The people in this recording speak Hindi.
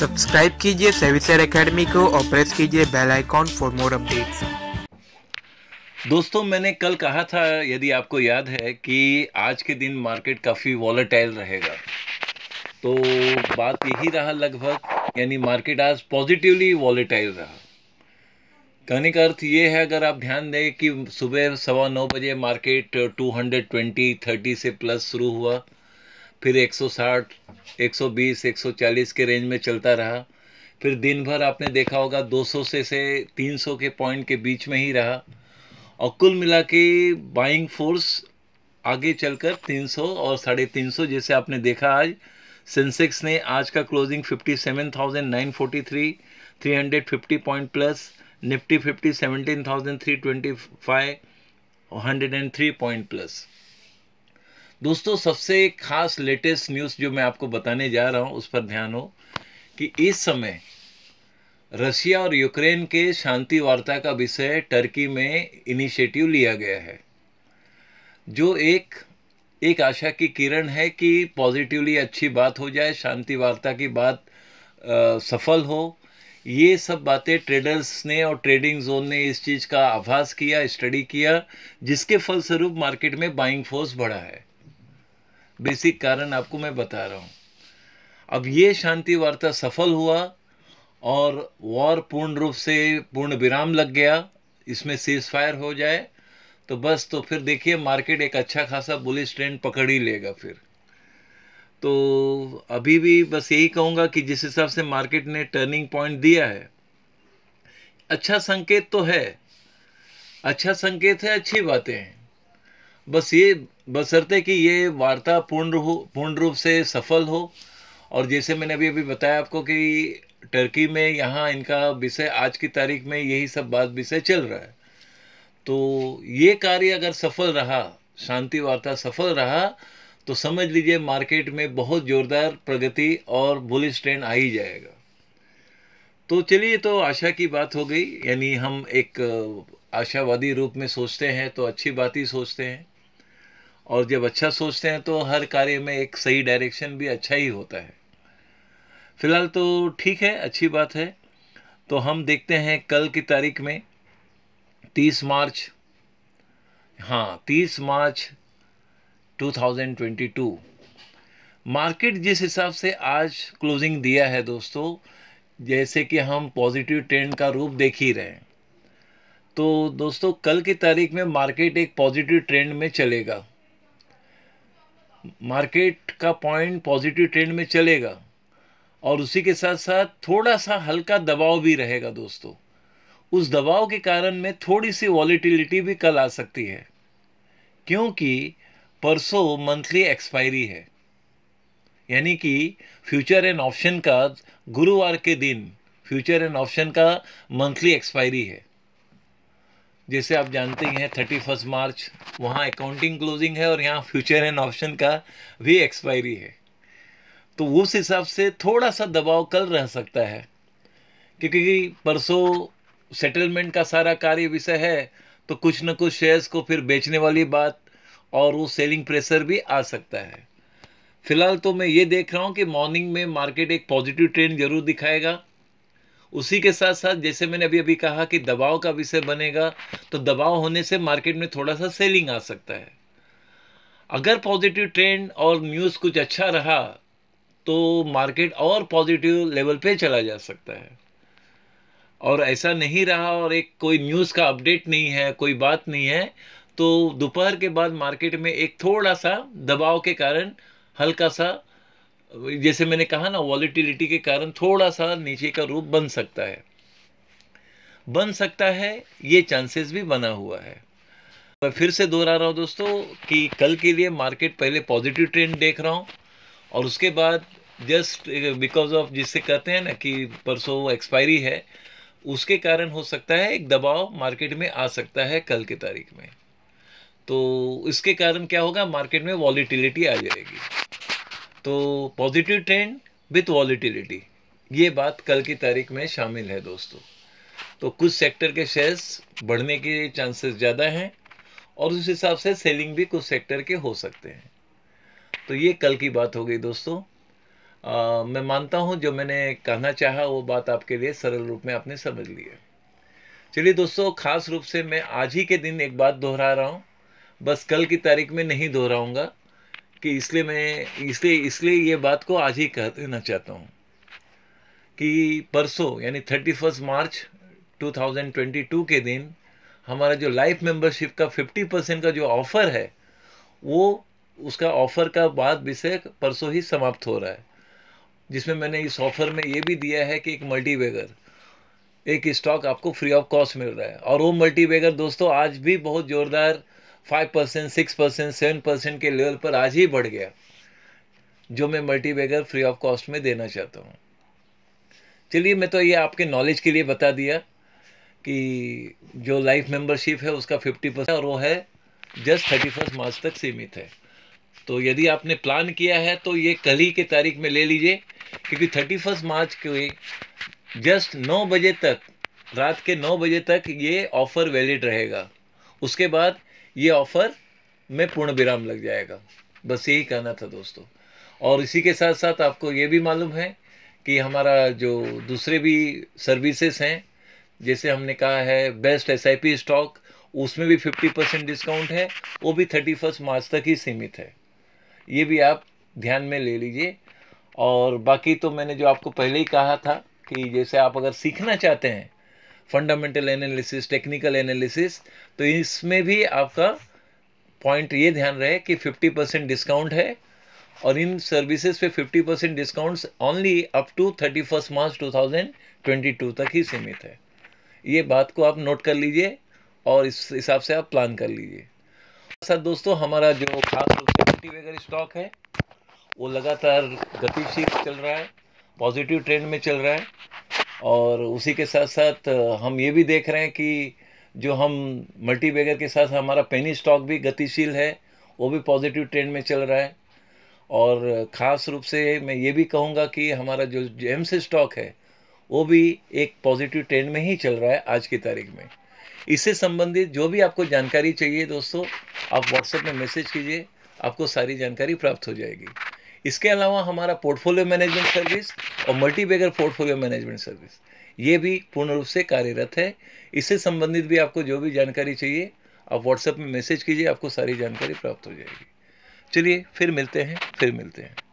सब्सक्राइब कीजिए सेविसर एकेडमी को और प्रेस कीजिए bell icon for more updates दोस्तों मैंने कल कहा था यदि आपको याद है कि आज के दिन मार्केट काफ़ी वॉलेटाइल रहेगा तो बात यही रहा लगभग यानी मार्केट आज पॉजिटिवली वॉलेटाइल रहा कहने का अर्थ ये है अगर आप ध्यान दें कि सुबह सवा नौ बजे मार्केट 220 30 से प्लस शुरू हुआ फिर 160, 120, 140 के रेंज में चलता रहा फिर दिन भर आपने देखा होगा 200 से से 300 के पॉइंट के बीच में ही रहा और कुल मिला के बाइंग फोर्स आगे चलकर 300 और साढ़े तीन जैसे आपने देखा आज सेंसेक्स ने आज का closing 57,943 350 point plus Nifty 50 17,325 103 point plus दोस्तों सबसे खास लेटेस्ट न्यूज़ जो मैं आपको बताने जा रहा हूँ उस पर ध्यान हो कि इस समय रशिया और यूक्रेन के शांति वार्ता का विषय टर्की में इनिशिएटिव लिया गया है जो एक एक आशा की किरण है कि पॉजिटिवली अच्छी बात हो जाए शांति वार्ता की बात आ, सफल हो ये सब बातें ट्रेडर्स ने और ट्रेडिंग जोन ने इस चीज़ का आभास किया स्टडी किया जिसके फलस्वरूप मार्केट में बाइंग फोर्स बढ़ा है बेसिक कारण आपको मैं बता रहा हूँ अब ये शांति वार्ता सफल हुआ और वॉर पूर्ण रूप से पूर्ण विराम लग गया इसमें सीज फायर हो जाए तो बस तो फिर देखिए मार्केट एक अच्छा खासा बुलिस ट्रेंड पकड़ ही लेगा फिर तो अभी भी बस यही कहूँगा कि जिस हिसाब से मार्केट ने टर्निंग पॉइंट दिया है अच्छा संकेत तो है अच्छा संकेत है अच्छी बातें हैं बस ये बसरते कि ये वार्ता पूर्ण हो पूर्ण रूप से सफल हो और जैसे मैंने अभी अभी बताया आपको कि टर्की में यहाँ इनका विषय आज की तारीख में यही सब बात विषय चल रहा है तो ये कार्य अगर सफल रहा शांति वार्ता सफल रहा तो समझ लीजिए मार्केट में बहुत ज़ोरदार प्रगति और बुलिस ट्रेंड आ ही जाएगा तो चलिए तो आशा की बात हो गई यानी हम एक आशावादी रूप में सोचते हैं तो अच्छी बात ही सोचते हैं और जब अच्छा सोचते हैं तो हर कार्य में एक सही डायरेक्शन भी अच्छा ही होता है फिलहाल तो ठीक है अच्छी बात है तो हम देखते हैं कल की तारीख में तीस मार्च हाँ तीस मार्च 2022 मार्केट जिस हिसाब से आज क्लोजिंग दिया है दोस्तों जैसे कि हम पॉजिटिव ट्रेंड का रूप देख ही रहे हैं तो दोस्तों कल की तारीख में मार्केट एक पॉजिटिव ट्रेंड में चलेगा मार्केट का पॉइंट पॉजिटिव ट्रेंड में चलेगा और उसी के साथ साथ थोड़ा सा हल्का दबाव भी रहेगा दोस्तों उस दबाव के कारण में थोड़ी सी वॉलीटिलिटी भी कल आ सकती है क्योंकि परसों मंथली एक्सपायरी है यानी कि फ्यूचर एंड ऑप्शन का गुरुवार के दिन फ्यूचर एंड ऑप्शन का मंथली एक्सपायरी है जैसे आप जानते ही हैं थर्टी फर्स्ट मार्च वहाँ अकाउंटिंग क्लोजिंग है और यहाँ फ्यूचर एंड ऑप्शन का भी एक्सपायरी है तो उस हिसाब से थोड़ा सा दबाव कल रह सकता है क्योंकि परसों सेटलमेंट का सारा कार्य विषय है तो कुछ ना कुछ शेयर्स को फिर बेचने वाली बात और वो सेलिंग प्रेशर भी आ सकता है फिलहाल तो मैं ये देख रहा हूँ कि मॉर्निंग में मार्केट एक पॉजिटिव ट्रेंड जरूर दिखाएगा उसी के साथ साथ जैसे मैंने अभी अभी कहा कि दबाव का विषय बनेगा तो दबाव होने से मार्केट में थोड़ा सा सेलिंग आ सकता है अगर पॉजिटिव ट्रेंड और न्यूज़ कुछ अच्छा रहा तो मार्केट और पॉजिटिव लेवल पे चला जा सकता है और ऐसा नहीं रहा और एक कोई न्यूज़ का अपडेट नहीं है कोई बात नहीं है तो दोपहर के बाद मार्केट में एक थोड़ा सा दबाव के कारण हल्का सा जैसे मैंने कहा ना वॉलिटिलिटी के कारण थोड़ा सा नीचे का रूप बन सकता है बन सकता है ये चांसेस भी बना हुआ है मैं फिर से दोहरा रहा हूँ दोस्तों कि कल के लिए मार्केट पहले पॉजिटिव ट्रेंड देख रहा हूँ और उसके बाद जस्ट बिकॉज ऑफ जिससे कहते हैं ना कि परसों एक्सपायरी है उसके कारण हो सकता है एक दबाव मार्केट में आ सकता है कल की तारीख में तो इसके कारण क्या होगा मार्केट में वॉलीटिलिटी आ जाएगी तो पॉजिटिव ट्रेंड विथ वॉलिटिलिटी ये बात कल की तारीख में शामिल है दोस्तों तो कुछ सेक्टर के शेयर्स बढ़ने के चांसेस ज़्यादा हैं और उस हिसाब से सेलिंग भी कुछ सेक्टर के हो सकते हैं तो ये कल की बात हो गई दोस्तों आ, मैं मानता हूँ जो मैंने कहना चाहा वो बात आपके लिए सरल रूप में आपने समझ ली है चलिए दोस्तों खास रूप से मैं आज ही के दिन एक बात दोहरा रहा हूँ बस कल की तारीख में नहीं दोहराऊंगा कि इसलिए मैं इसलिए इसलिए ये बात को आज ही कह देना चाहता हूँ कि परसों यानी थर्टी फर्स्ट मार्च 2022 के दिन हमारा जो लाइफ मेंबरशिप का 50 परसेंट का जो ऑफ़र है वो उसका ऑफ़र का बाद विषय परसों ही समाप्त हो रहा है जिसमें मैंने इस ऑफ़र में ये भी दिया है कि एक मल्टीवेगर एक स्टॉक आपको फ्री ऑफ कॉस्ट मिल रहा है और वो मल्टीवेगर दोस्तों आज भी बहुत ज़ोरदार five percent six percent seven percent के लेवल पर आज ही बढ़ गया जो मैं मल्टी फ्री ऑफ कॉस्ट में देना चाहता हूँ चलिए मैं तो ये आपके नॉलेज के लिए बता दिया कि जो लाइफ मेंबरशिप है उसका फिफ्टी परसेंट और वो है जस्ट थर्टी फर्स्ट मार्च तक सीमित है तो यदि आपने प्लान किया है तो ये कल ही के तारीख में ले लीजिए क्योंकि थर्टी फर्स्ट मार्च के जस्ट नौ बजे तक रात के नौ बजे तक ये ऑफ़र वैलिड रहेगा उसके बाद ये ऑफर में पूर्ण विराम लग जाएगा बस यही कहना था दोस्तों और इसी के साथ साथ आपको ये भी मालूम है कि हमारा जो दूसरे भी सर्विसेज हैं जैसे हमने कहा है बेस्ट एस स्टॉक उसमें भी 50 परसेंट डिस्काउंट है वो भी थर्टी फर्स्ट मार्च तक ही सीमित है ये भी आप ध्यान में ले लीजिए और बाकी तो मैंने जो आपको पहले ही कहा था कि जैसे आप अगर सीखना चाहते हैं फंडामेंटल एनालिसिस टेक्निकल एनालिसिस तो इसमें भी आपका पॉइंट ये ध्यान रहे कि 50 परसेंट डिस्काउंट है और इन सर्विसेज पे 50 percent discount only up to thirty first March 2022 तक ही सीमित है ये बात को आप नोट कर लीजिए और इस हिसाब से आप प्लान कर लीजिए सर अच्छा दोस्तों हमारा जो खास रूप से मल्टीवेगर स्टॉक है वो लगातार गतिशील चल रहा है पॉजिटिव ट्रेंड में चल रहा है और उसी के साथ साथ हम ये भी देख रहे हैं कि जो हम मल्टीबैगर के साथ हमारा पेनी स्टॉक भी गतिशील है वो भी पॉजिटिव ट्रेंड में चल रहा है और ख़ास रूप से मैं ये भी कहूँगा कि हमारा जो जेम्स स्टॉक है वो भी एक पॉजिटिव ट्रेंड में ही चल रहा है आज की तारीख में इससे संबंधित जो भी आपको जानकारी चाहिए दोस्तों आप व्हाट्सएप में मैसेज कीजिए आपको सारी जानकारी प्राप्त हो जाएगी इसके अलावा हमारा पोर्टफोलियो मैनेजमेंट सर्विस और बेगर पोर्टफोलियो मैनेजमेंट सर्विस ये भी पूर्ण रूप से कार्यरत है इससे संबंधित भी आपको जो भी जानकारी चाहिए आप व्हाट्सएप में मैसेज कीजिए आपको सारी जानकारी प्राप्त हो जाएगी चलिए फिर मिलते हैं फिर मिलते हैं